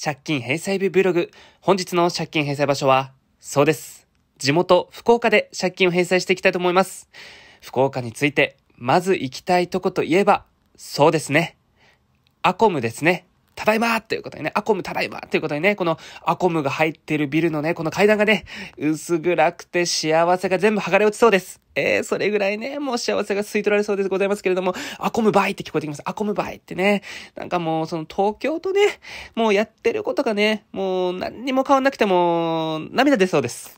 借金返済日ブログ。本日の借金返済場所は、そうです。地元、福岡で借金を返済していきたいと思います。福岡について、まず行きたいとこといえば、そうですね。アコムですね。ただいまということでね、アコムただいまということでね、このアコムが入ってるビルのね、この階段がね、薄暗くて幸せが全部剥がれ落ちそうです。えー、それぐらいね、もう幸せが吸い取られそうでございますけれども、アコムバイって聞こえてきます。アコムバイってね、なんかもうその東京とね、もうやってることがね、もう何にも変わんなくても、涙出そうです。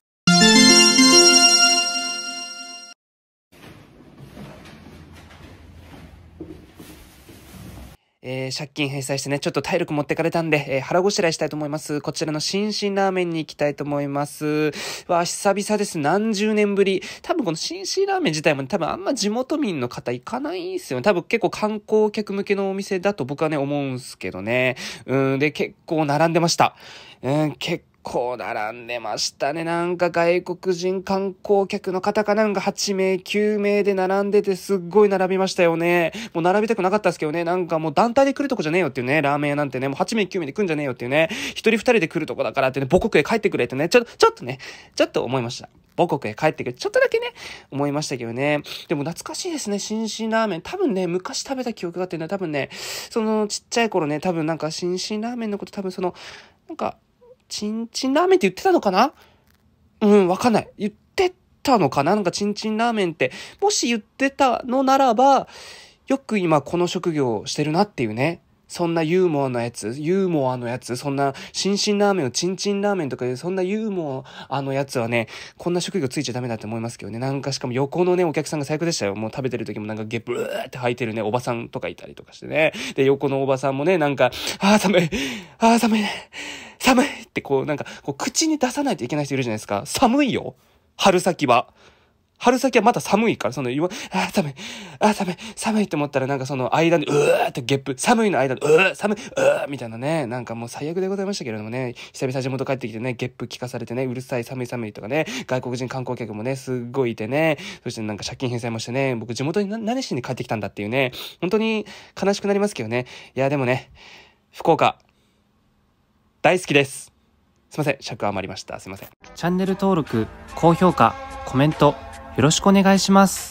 えー、借金返済してね、ちょっと体力持ってかれたんで、えー、腹ごしらえしたいと思います。こちらの新進ラーメンに行きたいと思います。わ、久々です。何十年ぶり。多分この新進ラーメン自体も、ね、多分あんま地元民の方行かないんすよね。多分結構観光客向けのお店だと僕はね、思うんすけどね。うん、で、結構並んでました。うん、結こう並んでましたね。なんか外国人観光客の方かなんか8名、9名で並んでてすっごい並びましたよね。もう並びたくなかったですけどね。なんかもう団体で来るとこじゃねえよっていうね。ラーメン屋なんてね。もう8名、9名で来んじゃねえよっていうね。一人二人で来るとこだからってね。母国へ帰ってくれってね。ちょ、っちょっとね。ちょっと思いました。母国へ帰ってくる。ちょっとだけね、思いましたけどね。でも懐かしいですね、新進ラーメン。多分ね、昔食べた記憶があってね、多分ね、そのちっちゃい頃ね、多分なんか新進ラーメンのこと多分その、なんか、チンチンラーメンって言ってたのかなうん、わかんない。言ってたのかななんかチンチンラーメンって、もし言ってたのならば、よく今この職業をしてるなっていうね。そんなユーモアのやつ、ユーモアのやつ、そんな、新鮮ラーメンをチンチンラーメンとかいう、そんなユーモアのやつはね、こんな職業ついちゃダメだって思いますけどね。なんかしかも横のね、お客さんが最悪でしたよ。もう食べてる時もなんかゲブーって吐いてるね、おばさんとかいたりとかしてね。で、横のおばさんもね、なんか、ああ、寒い、ああ、寒いね。寒いってこうなんか、こう口に出さないといけない人いるじゃないですか。寒いよ。春先は。春先はまだ寒いから、その、わ、ああ、寒い、ああ、寒い、寒いって思ったら、なんかその間に、うーってゲップ、寒いの間に、うー、寒い、うー、みたいなね、なんかもう最悪でございましたけれどもね、久々地元帰ってきてね、ゲップ聞かされてね、うるさい、寒い、寒いとかね、外国人観光客もね、すっごいいてね、そしてなんか借金返済もしてね、僕地元に何しに帰ってきたんだっていうね、本当に悲しくなりますけどね、いや、でもね、福岡、大好きです。すいません、尺余りました。すいません。チャンネル登録、高評価、コメント、よろしくお願いします。